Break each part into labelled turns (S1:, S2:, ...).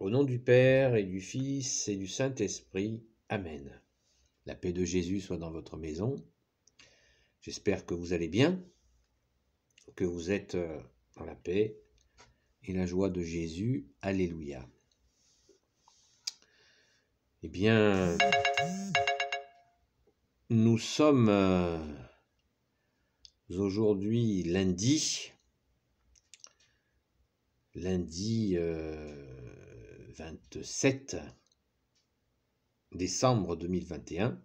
S1: Au nom du Père et du Fils et du Saint-Esprit. Amen. La paix de Jésus soit dans votre maison. J'espère que vous allez bien, que vous êtes euh, dans la paix et la joie de Jésus. Alléluia. Eh bien, nous sommes euh, aujourd'hui lundi, lundi euh, 27 décembre 2021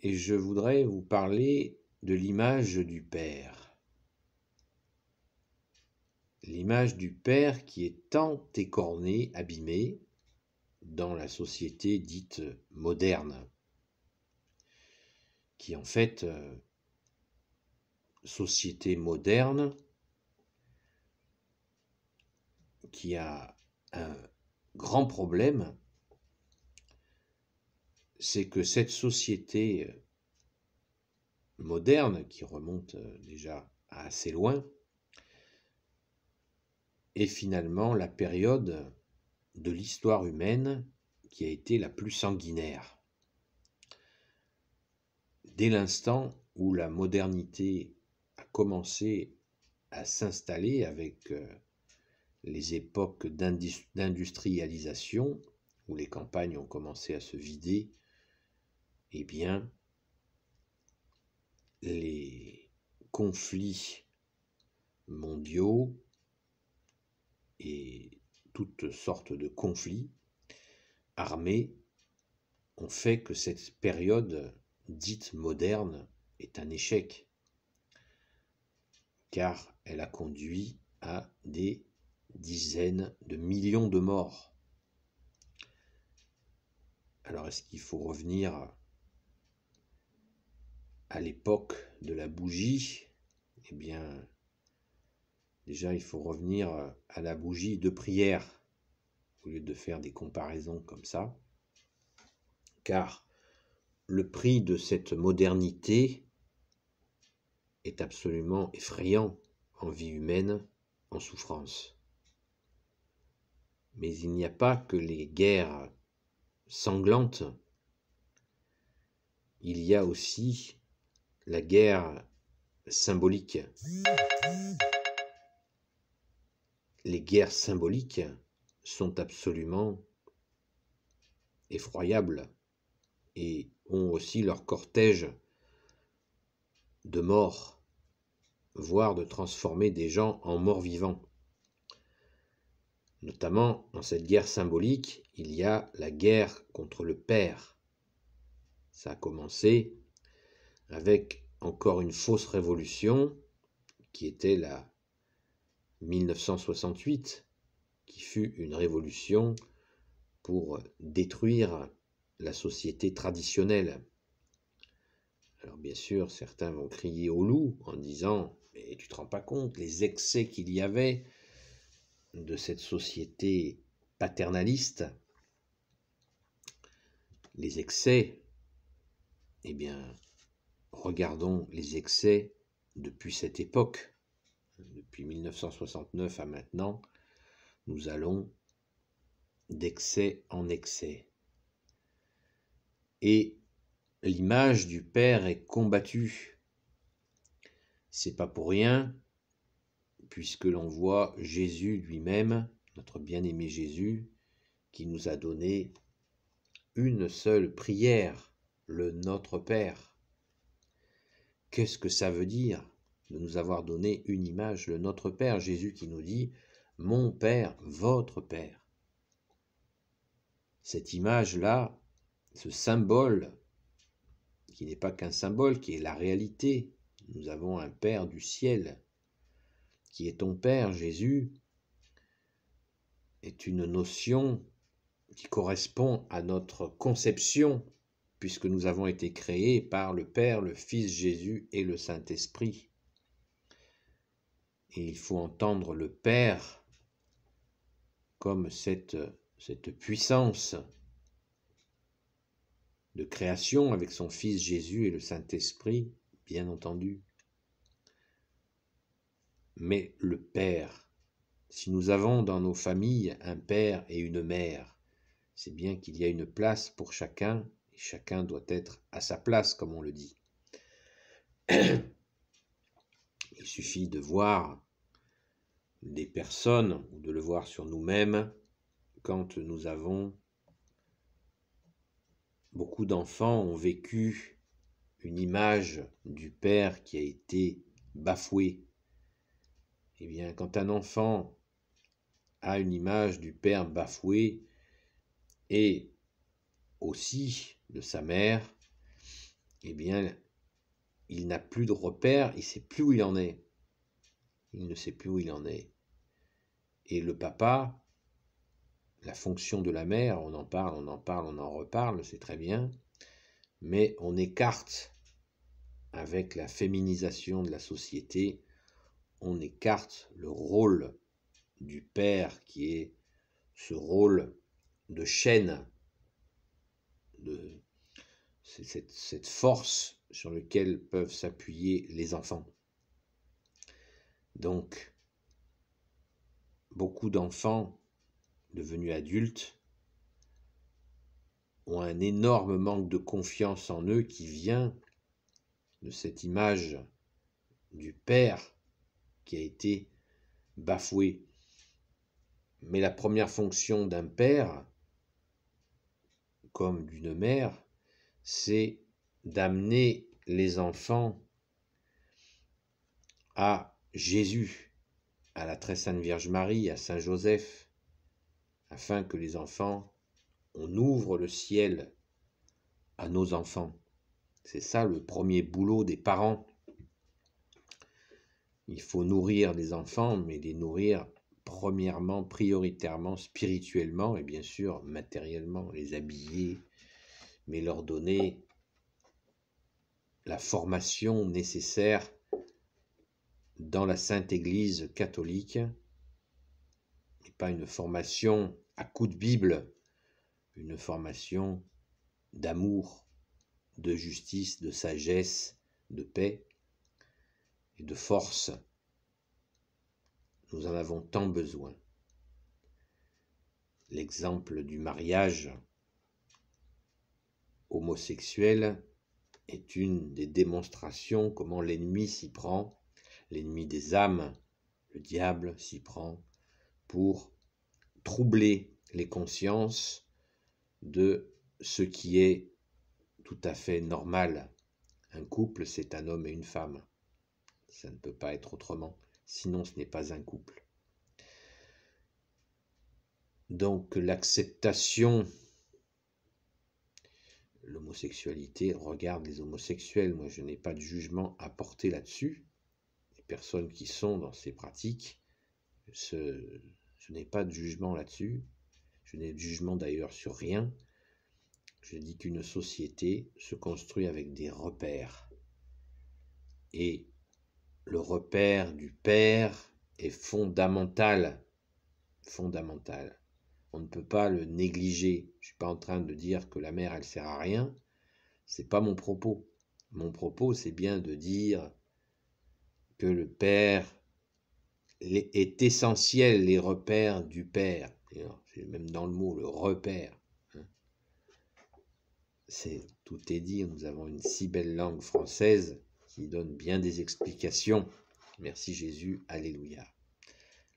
S1: et je voudrais vous parler de l'image du Père. L'image du Père qui est tant écornée, abîmée dans la société dite moderne, qui en fait, euh, société moderne, qui a un grand problème, c'est que cette société euh, moderne, qui remonte euh, déjà assez loin, est finalement la période de l'histoire humaine qui a été la plus sanguinaire. Dès l'instant où la modernité a commencé à s'installer avec euh, les époques d'industrialisation, où les campagnes ont commencé à se vider, eh bien, les conflits mondiaux et toutes sortes de conflits armés ont fait que cette période dite moderne est un échec, car elle a conduit à des dizaines de millions de morts. Alors est-ce qu'il faut revenir à l'époque de la bougie Eh bien, déjà, il faut revenir à la bougie de prière, au lieu de faire des comparaisons comme ça, car le prix de cette modernité est absolument effrayant en vie humaine, en souffrance. Mais il n'y a pas que les guerres sanglantes, il y a aussi la guerre symbolique. Les guerres symboliques sont absolument effroyables et ont aussi leur cortège de morts, voire de transformer des gens en morts vivants. Notamment, dans cette guerre symbolique, il y a la guerre contre le Père. Ça a commencé avec encore une fausse révolution, qui était la 1968, qui fut une révolution pour détruire la société traditionnelle. Alors bien sûr, certains vont crier au loup en disant, mais tu te rends pas compte, les excès qu'il y avait, de cette société paternaliste, les excès, eh bien, regardons les excès depuis cette époque, depuis 1969 à maintenant, nous allons d'excès en excès. Et l'image du Père est combattue. C'est pas pour rien puisque l'on voit Jésus lui-même, notre bien-aimé Jésus, qui nous a donné une seule prière, le Notre Père. Qu'est-ce que ça veut dire de nous avoir donné une image, le Notre Père, Jésus qui nous dit, Mon Père, votre Père. Cette image-là, ce symbole, qui n'est pas qu'un symbole, qui est la réalité, nous avons un Père du ciel, qui est ton Père, Jésus, est une notion qui correspond à notre conception, puisque nous avons été créés par le Père, le Fils Jésus et le Saint-Esprit. Et il faut entendre le Père comme cette, cette puissance de création avec son Fils Jésus et le Saint-Esprit, bien entendu mais le Père. Si nous avons dans nos familles un Père et une Mère, c'est bien qu'il y a une place pour chacun, et chacun doit être à sa place, comme on le dit. Il suffit de voir des personnes, ou de le voir sur nous-mêmes, quand nous avons beaucoup d'enfants ont vécu une image du père qui a été bafoué. Eh bien, quand un enfant a une image du père bafoué et aussi de sa mère, eh bien, il n'a plus de repère, il ne sait plus où il en est. Il ne sait plus où il en est. Et le papa, la fonction de la mère, on en parle, on en parle, on en reparle, c'est très bien, mais on écarte avec la féminisation de la société on écarte le rôle du père qui est ce rôle de chaîne, de cette, cette force sur laquelle peuvent s'appuyer les enfants. Donc, beaucoup d'enfants devenus adultes ont un énorme manque de confiance en eux qui vient de cette image du père qui a été bafoué. Mais la première fonction d'un père, comme d'une mère, c'est d'amener les enfants à Jésus, à la très sainte Vierge Marie, à Saint Joseph, afin que les enfants, on ouvre le ciel à nos enfants. C'est ça le premier boulot des parents. Il faut nourrir les enfants, mais les nourrir premièrement, prioritairement, spirituellement et bien sûr matériellement, les habiller, mais leur donner la formation nécessaire dans la Sainte Église catholique, et pas une formation à coup de Bible, une formation d'amour, de justice, de sagesse, de paix, et de force. Nous en avons tant besoin. L'exemple du mariage homosexuel est une des démonstrations comment l'ennemi s'y prend, l'ennemi des âmes, le diable s'y prend, pour troubler les consciences de ce qui est tout à fait normal. Un couple, c'est un homme et une femme ça ne peut pas être autrement, sinon ce n'est pas un couple. Donc l'acceptation, l'homosexualité regarde les homosexuels, moi je n'ai pas de jugement à porter là-dessus, les personnes qui sont dans ces pratiques, ce, je n'ai pas de jugement là-dessus, je n'ai de jugement d'ailleurs sur rien, je dis qu'une société se construit avec des repères. Et le repère du père est fondamental. Fondamental. On ne peut pas le négliger. Je ne suis pas en train de dire que la mère, elle sert à rien. n'est pas mon propos. Mon propos, c'est bien de dire que le père est essentiel, les repères du père. C'est même dans le mot, le repère. Hein. C'est tout est dit. Nous avons une si belle langue française qui donne bien des explications. Merci Jésus, Alléluia.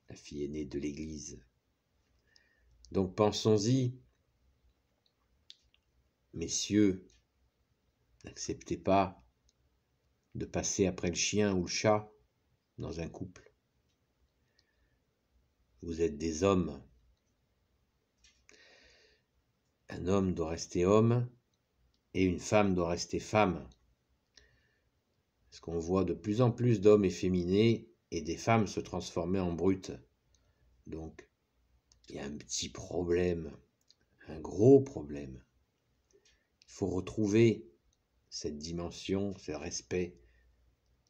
S1: La fille aînée de l'Église. Donc pensons-y, messieurs, n'acceptez pas de passer après le chien ou le chat dans un couple. Vous êtes des hommes. Un homme doit rester homme et une femme doit rester femme qu'on voit de plus en plus d'hommes efféminés et des femmes se transformer en brutes. Donc, il y a un petit problème, un gros problème. Il faut retrouver cette dimension, ce respect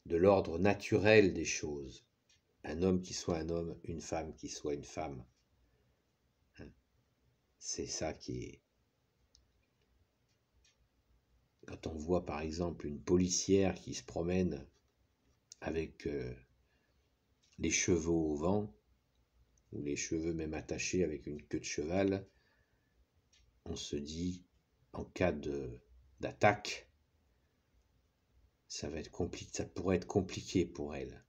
S1: de l'ordre naturel des choses. Un homme qui soit un homme, une femme qui soit une femme. Hein. C'est ça qui est, quand on voit par exemple une policière qui se promène avec euh, les chevaux au vent, ou les cheveux même attachés avec une queue de cheval, on se dit, en cas d'attaque, ça ça pourrait être compliqué pour elle.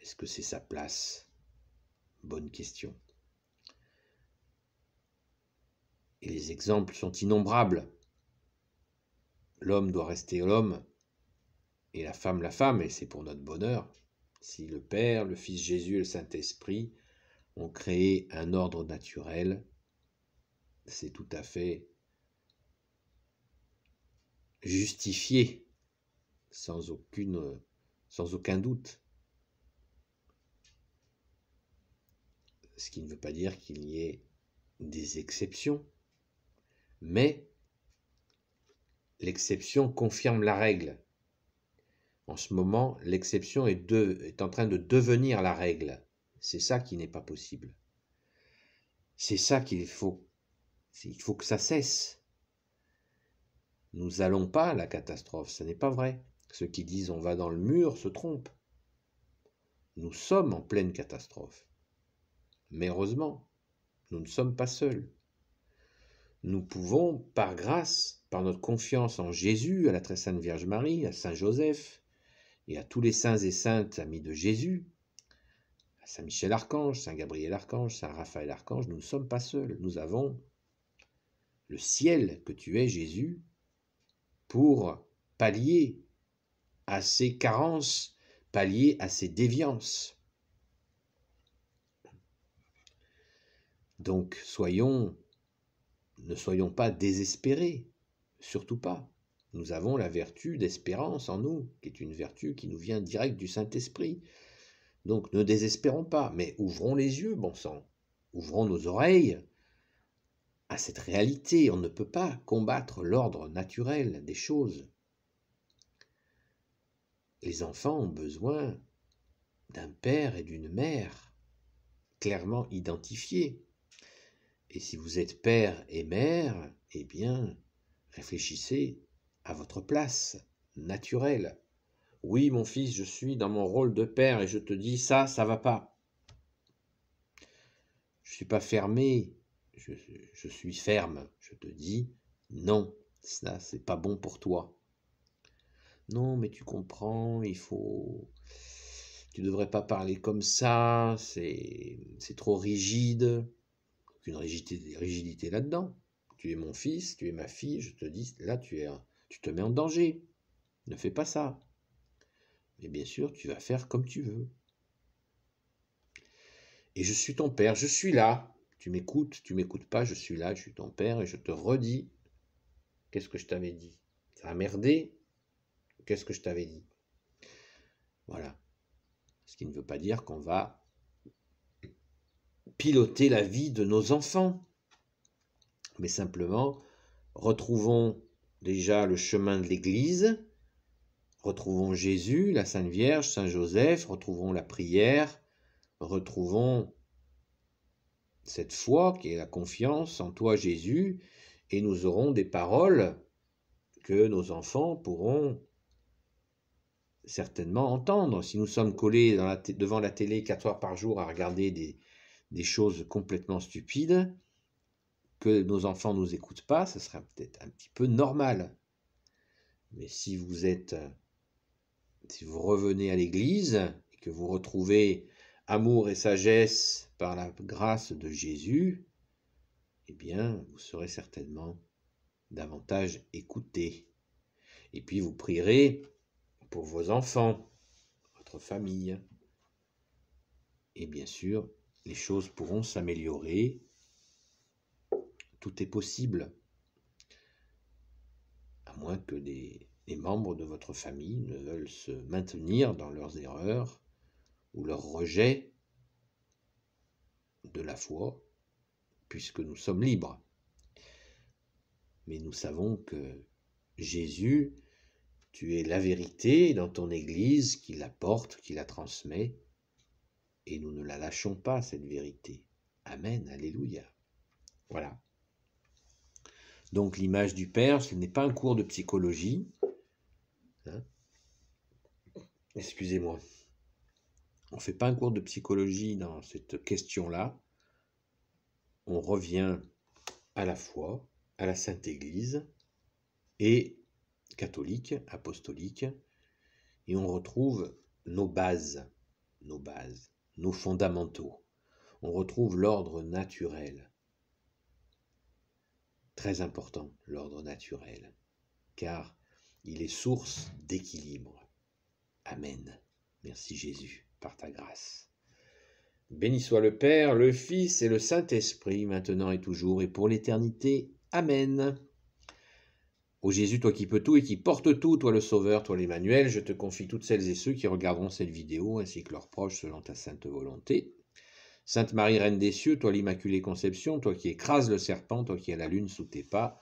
S1: Est-ce que c'est sa place Bonne question. et les exemples sont innombrables. L'homme doit rester l'homme, et la femme la femme, et c'est pour notre bonheur. Si le Père, le Fils Jésus et le Saint-Esprit ont créé un ordre naturel, c'est tout à fait justifié, sans, sans aucun doute. Ce qui ne veut pas dire qu'il y ait des exceptions mais l'exception confirme la règle. En ce moment, l'exception est, en train de devenir la règle. C'est ça qui n'est pas possible. C'est ça qu'il faut. Il faut que ça cesse. Nous n'allons pas à la catastrophe, ce n'est pas vrai. Ceux qui disent on va dans le mur se trompent. Nous sommes en pleine catastrophe. Mais heureusement, nous ne sommes pas seuls nous pouvons, par grâce, par notre confiance en Jésus, à la très sainte Vierge Marie, à Saint Joseph, et à tous les saints et saintes amis de Jésus, à Saint Michel Archange, Saint Gabriel Archange, Saint Raphaël Archange, nous ne sommes pas seuls. Nous avons le ciel que tu es, Jésus, pour pallier à ces carences, pallier à ces déviances. Donc soyons ne soyons pas désespérés, surtout pas. Nous avons la vertu d'espérance en nous, qui est une vertu qui nous vient direct du Saint-Esprit. Donc ne désespérons pas, mais ouvrons les yeux, bon sang, ouvrons nos oreilles à cette réalité. On ne peut pas combattre l'ordre naturel des choses. Les enfants ont besoin d'un père et d'une mère clairement identifiés et si vous êtes père et mère, eh bien, réfléchissez à votre place naturelle. Oui, mon fils, je suis dans mon rôle de père et je te dis ça, ça va pas. Je suis pas fermé, je, suis ferme. Je te dis non, ça c'est pas bon pour toi. Non, mais tu comprends, il faut. Tu ne devrais pas parler comme ça, c'est trop rigide une rigidité, rigidité là-dedans. Tu es mon fils, tu es ma fille, je te dis, là tu, es, tu te mets en danger. Ne fais pas ça. Mais bien sûr, tu vas faire comme tu veux. Et je suis ton père, je suis là. Tu m'écoutes, tu m'écoutes pas, je suis là, je suis ton père et je te redis. Qu'est-ce que je t'avais dit Ça a merdé Qu'est-ce que je t'avais dit Voilà. Ce qui ne veut pas dire qu'on va piloter la vie de nos enfants, mais simplement retrouvons déjà le chemin de l'Église, retrouvons Jésus, la Sainte Vierge, Saint Joseph, retrouvons la prière, retrouvons cette foi qui est la confiance en toi Jésus, et nous aurons des paroles que nos enfants pourront certainement entendre. Si nous sommes collés devant la télé 4 heures par jour à regarder des, des choses complètement stupides, que nos enfants ne nous écoutent pas, ce serait peut-être un petit peu normal. Mais si vous êtes, euh, si vous revenez à l'église et que vous retrouvez amour et sagesse par la grâce de Jésus, eh bien, vous serez certainement davantage écouté. Et puis vous prierez pour vos enfants, votre famille, et bien sûr les choses pourront s'améliorer, tout est possible, à moins que des, membres de votre famille ne veulent se maintenir dans leurs erreurs ou leur rejet de la foi, puisque nous sommes libres. Mais nous savons que Jésus, tu es la vérité dans ton Église qui la porte, qui la transmet, et nous ne la lâchons pas, cette vérité. Amen, Alléluia. Voilà. Donc l'image du Père, ce n'est pas un cours de psychologie. Hein? Excusez-moi. On ne fait pas un cours de psychologie dans cette question-là. On revient à la foi, à la Sainte Église, et catholique, apostolique, et on retrouve nos bases, nos bases nos fondamentaux. On retrouve l'ordre naturel. Très important, l'ordre naturel, car il est source d'équilibre. Amen. Merci Jésus, par ta grâce. Béni soit le Père, le Fils et le Saint-Esprit, maintenant et toujours et pour l'éternité. Amen. Ô Jésus, toi qui peux tout et qui portes tout, toi le Sauveur, toi l'Emmanuel, je te confie toutes celles et ceux qui regarderont cette vidéo ainsi que leurs proches selon ta sainte volonté. Sainte Marie, Reine des cieux, toi l'Immaculée Conception, toi qui écrases le serpent, toi qui as la lune sous tes pas.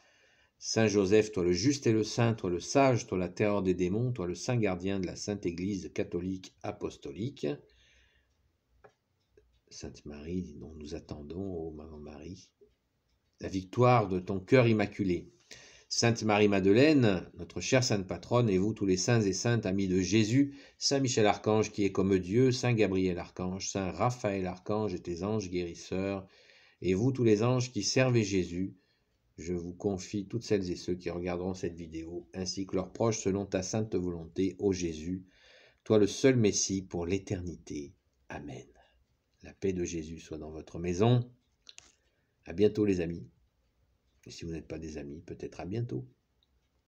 S1: Saint Joseph, toi le juste et le saint, toi le sage, toi la terreur des démons, toi le saint gardien de la Sainte Église catholique apostolique. Sainte Marie, dont nous attendons, ô Maman Marie, la victoire de ton cœur immaculé. Sainte Marie-Madeleine, notre chère Sainte Patronne, et vous tous les saints et saintes amis de Jésus, Saint Michel-Archange qui est comme Dieu, Saint Gabriel-Archange, Saint Raphaël-Archange et tes anges guérisseurs, et vous tous les anges qui servez Jésus, je vous confie toutes celles et ceux qui regarderont cette vidéo, ainsi que leurs proches selon ta sainte volonté, ô Jésus, toi le seul Messie pour l'éternité. Amen. La paix de Jésus soit dans votre maison. A bientôt les amis. Et si vous n'êtes pas des amis, peut-être à bientôt.